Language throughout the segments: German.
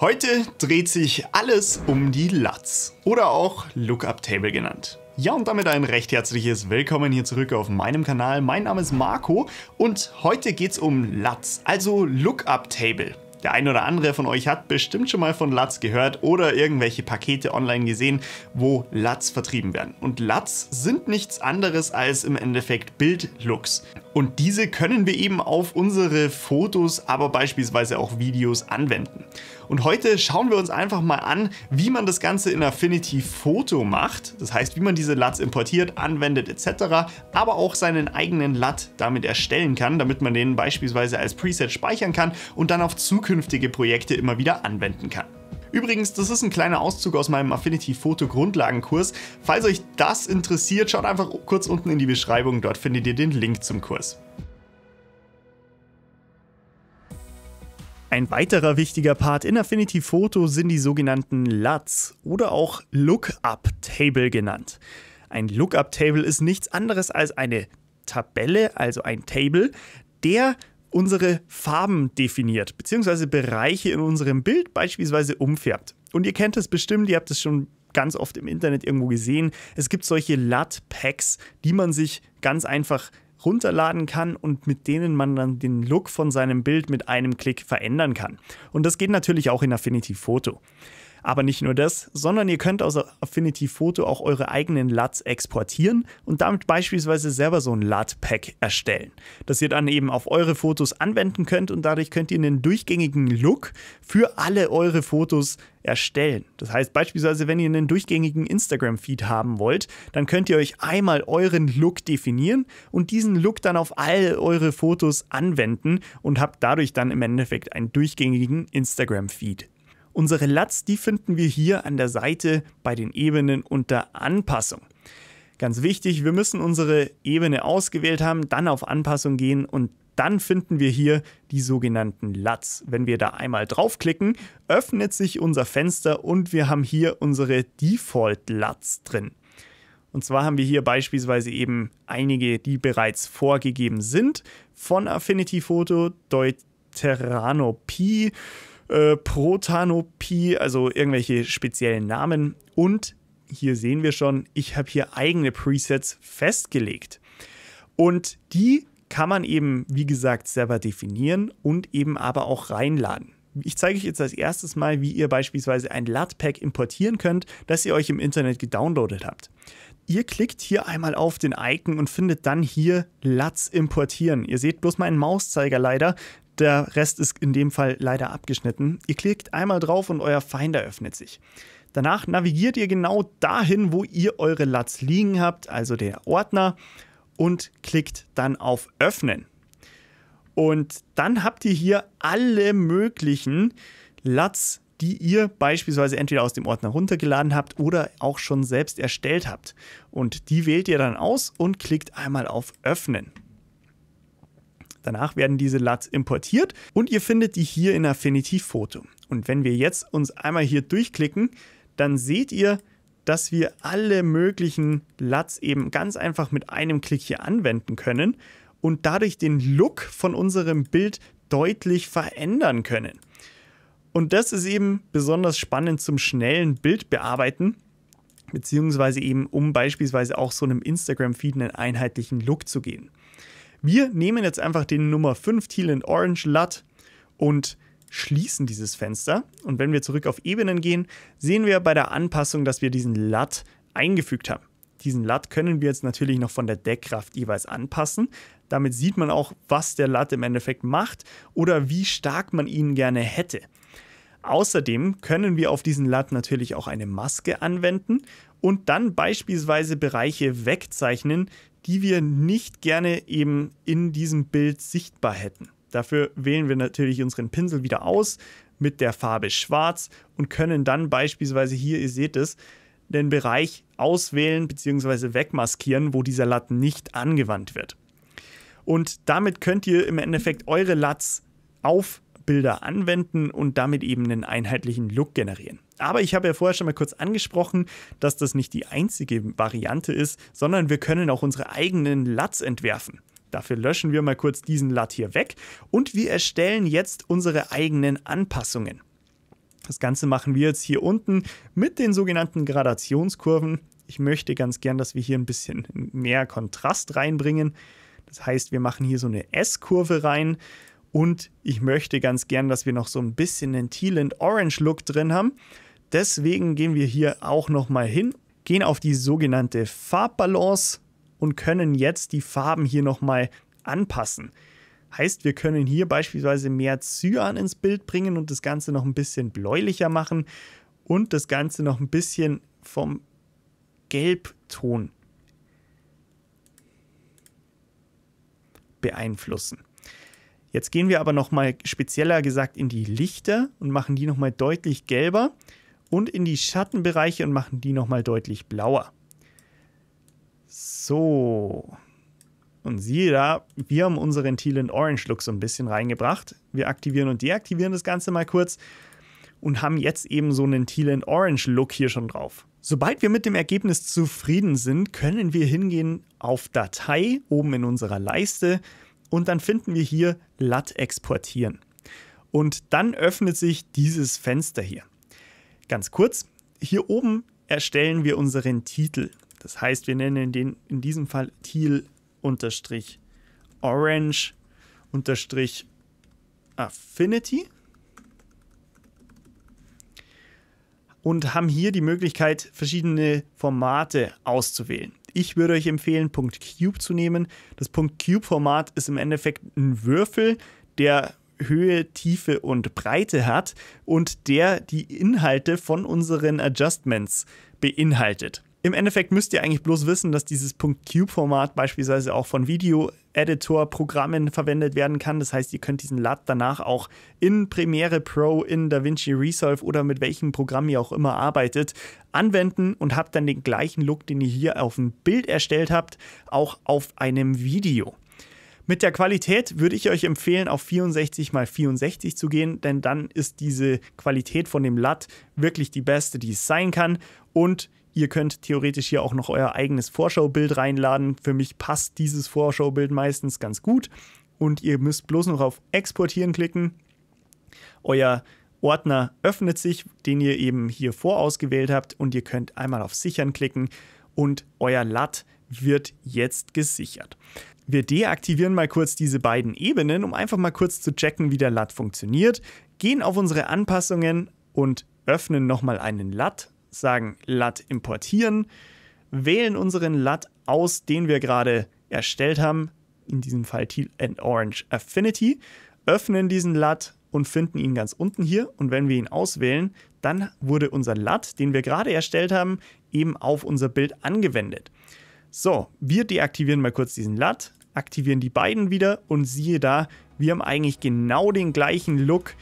Heute dreht sich alles um die LUTs oder auch Lookup Table genannt. Ja und damit ein recht herzliches Willkommen hier zurück auf meinem Kanal. Mein Name ist Marco und heute geht es um LUTs, also Lookup Table. Der ein oder andere von euch hat bestimmt schon mal von LUTs gehört oder irgendwelche Pakete online gesehen, wo LUTs vertrieben werden. Und LUTs sind nichts anderes als im Endeffekt Bildlooks. Und diese können wir eben auf unsere Fotos, aber beispielsweise auch Videos anwenden. Und heute schauen wir uns einfach mal an, wie man das Ganze in Affinity Photo macht. Das heißt, wie man diese LUTs importiert, anwendet etc. Aber auch seinen eigenen LUT damit erstellen kann, damit man den beispielsweise als Preset speichern kann und dann auf zukünftige Projekte immer wieder anwenden kann. Übrigens, das ist ein kleiner Auszug aus meinem Affinity Photo Grundlagenkurs. Falls euch das interessiert, schaut einfach kurz unten in die Beschreibung, dort findet ihr den Link zum Kurs. Ein weiterer wichtiger Part in Affinity Photo sind die sogenannten LUTs oder auch Lookup Table genannt. Ein Lookup Table ist nichts anderes als eine Tabelle, also ein Table, der unsere Farben definiert, beziehungsweise Bereiche in unserem Bild beispielsweise umfärbt. Und ihr kennt das bestimmt, ihr habt es schon ganz oft im Internet irgendwo gesehen. Es gibt solche LUT-Packs, die man sich ganz einfach runterladen kann und mit denen man dann den Look von seinem Bild mit einem Klick verändern kann. Und das geht natürlich auch in Affinity Photo. Aber nicht nur das, sondern ihr könnt aus Affinity Photo auch eure eigenen LUTs exportieren und damit beispielsweise selber so ein LUT-Pack erstellen, das ihr dann eben auf eure Fotos anwenden könnt und dadurch könnt ihr einen durchgängigen Look für alle eure Fotos erstellen. Das heißt beispielsweise, wenn ihr einen durchgängigen Instagram-Feed haben wollt, dann könnt ihr euch einmal euren Look definieren und diesen Look dann auf all eure Fotos anwenden und habt dadurch dann im Endeffekt einen durchgängigen Instagram-Feed Unsere LUTs, die finden wir hier an der Seite bei den Ebenen unter Anpassung. Ganz wichtig, wir müssen unsere Ebene ausgewählt haben, dann auf Anpassung gehen und dann finden wir hier die sogenannten LUTs. Wenn wir da einmal draufklicken, öffnet sich unser Fenster und wir haben hier unsere Default LUTs drin. Und zwar haben wir hier beispielsweise eben einige, die bereits vorgegeben sind, von Affinity Photo, Deuterano Pi, äh, Protanopie, also irgendwelche speziellen Namen. Und hier sehen wir schon, ich habe hier eigene Presets festgelegt. Und die kann man eben, wie gesagt, selber definieren und eben aber auch reinladen. Ich zeige euch jetzt als erstes mal, wie ihr beispielsweise ein LAT-Pack importieren könnt, das ihr euch im Internet gedownloadet habt. Ihr klickt hier einmal auf den Icon und findet dann hier LATs importieren. Ihr seht bloß meinen Mauszeiger leider, der Rest ist in dem Fall leider abgeschnitten. Ihr klickt einmal drauf und euer Finder öffnet sich. Danach navigiert ihr genau dahin, wo ihr eure LUTs liegen habt, also der Ordner, und klickt dann auf Öffnen. Und dann habt ihr hier alle möglichen LUTs, die ihr beispielsweise entweder aus dem Ordner runtergeladen habt oder auch schon selbst erstellt habt. Und die wählt ihr dann aus und klickt einmal auf Öffnen. Danach werden diese LUTs importiert und ihr findet die hier in Affinity Photo. Und wenn wir jetzt uns einmal hier durchklicken, dann seht ihr, dass wir alle möglichen LUTs eben ganz einfach mit einem Klick hier anwenden können und dadurch den Look von unserem Bild deutlich verändern können. Und das ist eben besonders spannend zum schnellen Bildbearbeiten, beziehungsweise eben um beispielsweise auch so einem Instagram-Feed einen einheitlichen Look zu geben. Wir nehmen jetzt einfach den Nummer 5 Teal and Orange LUT und schließen dieses Fenster. Und wenn wir zurück auf Ebenen gehen, sehen wir bei der Anpassung, dass wir diesen LUT eingefügt haben. Diesen LUT können wir jetzt natürlich noch von der Deckkraft jeweils anpassen. Damit sieht man auch, was der LUT im Endeffekt macht oder wie stark man ihn gerne hätte. Außerdem können wir auf diesen LUT natürlich auch eine Maske anwenden und dann beispielsweise Bereiche wegzeichnen, die wir nicht gerne eben in diesem Bild sichtbar hätten. Dafür wählen wir natürlich unseren Pinsel wieder aus mit der Farbe schwarz und können dann beispielsweise hier, ihr seht es, den Bereich auswählen bzw. wegmaskieren, wo dieser Latt nicht angewandt wird. Und damit könnt ihr im Endeffekt eure LUTs auf Bilder anwenden und damit eben einen einheitlichen Look generieren. Aber ich habe ja vorher schon mal kurz angesprochen, dass das nicht die einzige Variante ist, sondern wir können auch unsere eigenen LUTs entwerfen. Dafür löschen wir mal kurz diesen LUT hier weg und wir erstellen jetzt unsere eigenen Anpassungen. Das Ganze machen wir jetzt hier unten mit den sogenannten Gradationskurven. Ich möchte ganz gern, dass wir hier ein bisschen mehr Kontrast reinbringen. Das heißt, wir machen hier so eine S-Kurve rein und ich möchte ganz gern, dass wir noch so ein bisschen den Teal and Orange Look drin haben. Deswegen gehen wir hier auch nochmal hin, gehen auf die sogenannte Farbbalance und können jetzt die Farben hier nochmal anpassen. Heißt, wir können hier beispielsweise mehr Cyan ins Bild bringen und das Ganze noch ein bisschen bläulicher machen und das Ganze noch ein bisschen vom Gelbton beeinflussen. Jetzt gehen wir aber nochmal spezieller gesagt in die Lichter und machen die nochmal deutlich gelber und in die Schattenbereiche und machen die nochmal deutlich blauer. So. Und siehe da, wir haben unseren Teal and Orange Look so ein bisschen reingebracht. Wir aktivieren und deaktivieren das Ganze mal kurz und haben jetzt eben so einen Teal and Orange Look hier schon drauf. Sobald wir mit dem Ergebnis zufrieden sind, können wir hingehen auf Datei oben in unserer Leiste und dann finden wir hier LAT exportieren. Und dann öffnet sich dieses Fenster hier. Ganz kurz, hier oben erstellen wir unseren Titel. Das heißt, wir nennen den in diesem Fall Teal-Orange-Affinity und haben hier die Möglichkeit, verschiedene Formate auszuwählen. Ich würde euch empfehlen, Punkt Cube zu nehmen. Das Punkt Cube Format ist im Endeffekt ein Würfel, der Höhe, Tiefe und Breite hat und der die Inhalte von unseren Adjustments beinhaltet. Im Endeffekt müsst ihr eigentlich bloß wissen, dass dieses .cube-Format beispielsweise auch von Video-Editor-Programmen verwendet werden kann. Das heißt, ihr könnt diesen LUT danach auch in Premiere Pro, in DaVinci Resolve oder mit welchem Programm ihr auch immer arbeitet, anwenden und habt dann den gleichen Look, den ihr hier auf dem Bild erstellt habt, auch auf einem Video. Mit der Qualität würde ich euch empfehlen, auf 64 x 64 zu gehen, denn dann ist diese Qualität von dem LAT wirklich die beste, die es sein kann. Und ihr könnt theoretisch hier auch noch euer eigenes Vorschaubild reinladen. Für mich passt dieses Vorschaubild meistens ganz gut. Und ihr müsst bloß noch auf Exportieren klicken. Euer Ordner öffnet sich, den ihr eben hier vorausgewählt habt. Und ihr könnt einmal auf Sichern klicken und euer LAT wird jetzt gesichert. Wir deaktivieren mal kurz diese beiden Ebenen, um einfach mal kurz zu checken, wie der LUT funktioniert. Gehen auf unsere Anpassungen und öffnen nochmal einen LUT, sagen LUT importieren, wählen unseren LUT aus, den wir gerade erstellt haben, in diesem Fall Teal and Orange Affinity, öffnen diesen LUT und finden ihn ganz unten hier und wenn wir ihn auswählen, dann wurde unser LUT, den wir gerade erstellt haben, eben auf unser Bild angewendet. So, wir deaktivieren mal kurz diesen LUT, aktivieren die beiden wieder und siehe da, wir haben eigentlich genau den gleichen Look,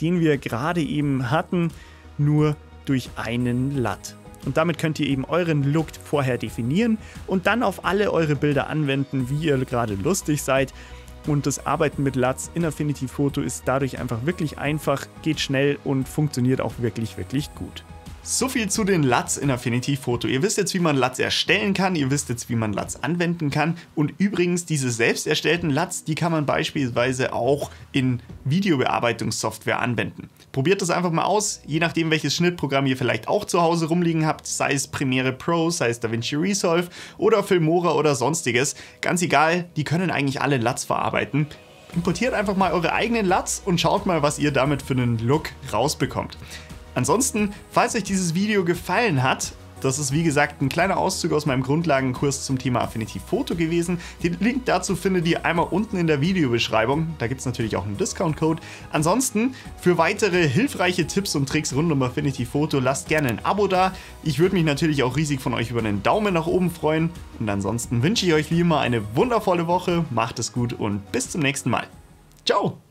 den wir gerade eben hatten, nur durch einen LUT. Und damit könnt ihr eben euren Look vorher definieren und dann auf alle eure Bilder anwenden, wie ihr gerade lustig seid. Und das Arbeiten mit LUTs in Affinity Photo ist dadurch einfach wirklich einfach, geht schnell und funktioniert auch wirklich, wirklich gut. So viel zu den LUTs in Affinity Photo. Ihr wisst jetzt, wie man LUTs erstellen kann, ihr wisst jetzt, wie man LUTs anwenden kann und übrigens diese selbst erstellten LUTs, die kann man beispielsweise auch in Videobearbeitungssoftware anwenden. Probiert das einfach mal aus, je nachdem welches Schnittprogramm ihr vielleicht auch zu Hause rumliegen habt, sei es Premiere Pro, sei es DaVinci Resolve oder Filmora oder sonstiges, ganz egal, die können eigentlich alle LUTs verarbeiten importiert einfach mal eure eigenen LUTs und schaut mal, was ihr damit für einen Look rausbekommt. Ansonsten, falls euch dieses Video gefallen hat, das ist wie gesagt ein kleiner Auszug aus meinem Grundlagenkurs zum Thema Affinity Photo gewesen. Den Link dazu findet ihr einmal unten in der Videobeschreibung. Da gibt es natürlich auch einen Discount-Code. Ansonsten, für weitere hilfreiche Tipps und Tricks rund um Affinity Photo, lasst gerne ein Abo da. Ich würde mich natürlich auch riesig von euch über einen Daumen nach oben freuen. Und ansonsten wünsche ich euch wie immer eine wundervolle Woche, macht es gut und bis zum nächsten Mal. Ciao!